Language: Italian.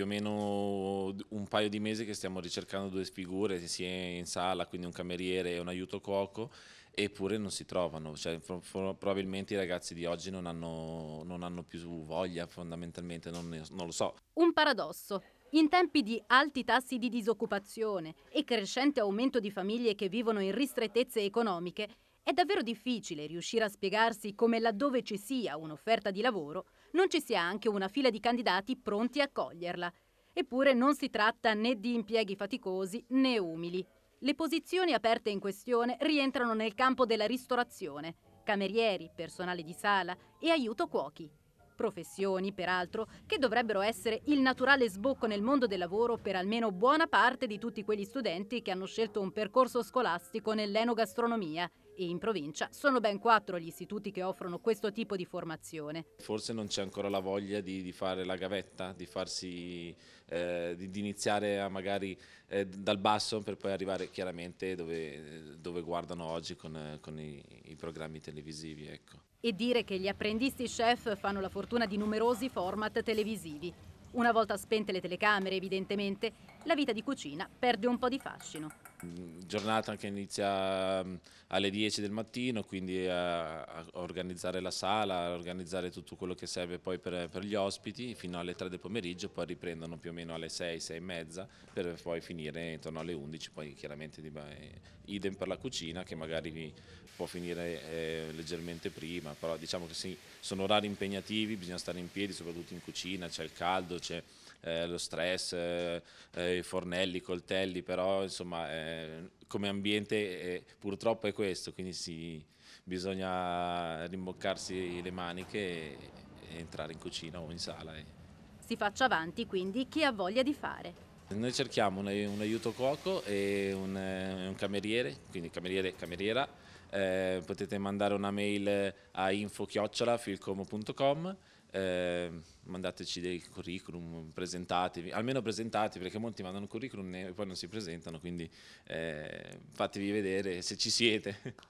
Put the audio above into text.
più o meno un paio di mesi che stiamo ricercando due figure, sia in sala, quindi un cameriere e un aiuto cuoco, eppure non si trovano, cioè, probabilmente i ragazzi di oggi non hanno, non hanno più voglia fondamentalmente, non, ne, non lo so. Un paradosso. In tempi di alti tassi di disoccupazione e crescente aumento di famiglie che vivono in ristrettezze economiche, è davvero difficile riuscire a spiegarsi come laddove ci sia un'offerta di lavoro, non ci sia anche una fila di candidati pronti a coglierla. Eppure non si tratta né di impieghi faticosi né umili. Le posizioni aperte in questione rientrano nel campo della ristorazione, camerieri, personale di sala e aiuto cuochi. Professioni, peraltro, che dovrebbero essere il naturale sbocco nel mondo del lavoro per almeno buona parte di tutti quegli studenti che hanno scelto un percorso scolastico nell'enogastronomia e in provincia sono ben quattro gli istituti che offrono questo tipo di formazione. Forse non c'è ancora la voglia di, di, fare la gavetta, di, farsi, eh, di, di iniziare a magari eh, dal basso per poi arrivare chiaramente dove, dove guardano oggi con, con i, i, programmi televisivi. Ecco. E dire che gli apprendisti chef fanno la fortuna di numerosi format televisivi. Una volta spente le telecamere, evidentemente, la vita di cucina perde un po' di fascino giornata che inizia mm, alle 10 del mattino, quindi a, a organizzare la sala, a organizzare tutto quello che serve poi per, per, gli ospiti fino alle 3 del pomeriggio, poi riprendono più o meno alle 6, 6 e mezza per poi finire intorno alle 11, poi chiaramente idem per la cucina che magari può finire eh, leggermente prima, però diciamo che sì, sono orari impegnativi, bisogna stare in piedi soprattutto in cucina, c'è il caldo, c'è eh, lo stress, eh, eh i fornelli, i coltelli, però insomma eh, eh, come ambiente eh, purtroppo è questo, quindi si, bisogna rimboccarsi le maniche e, e, entrare in cucina o in sala. E... Si faccia avanti quindi chi ha voglia di fare. Noi cerchiamo un, un aiuto cuoco e un, eh, un cameriere, quindi cameriere e cameriera, eh, potete mandare una mail a info filcomcom eh, mandateci dei curriculum, presentatevi, almeno presentatevi perché molti mandano curriculum e poi non si presentano, quindi eh, fatevi vedere se ci siete.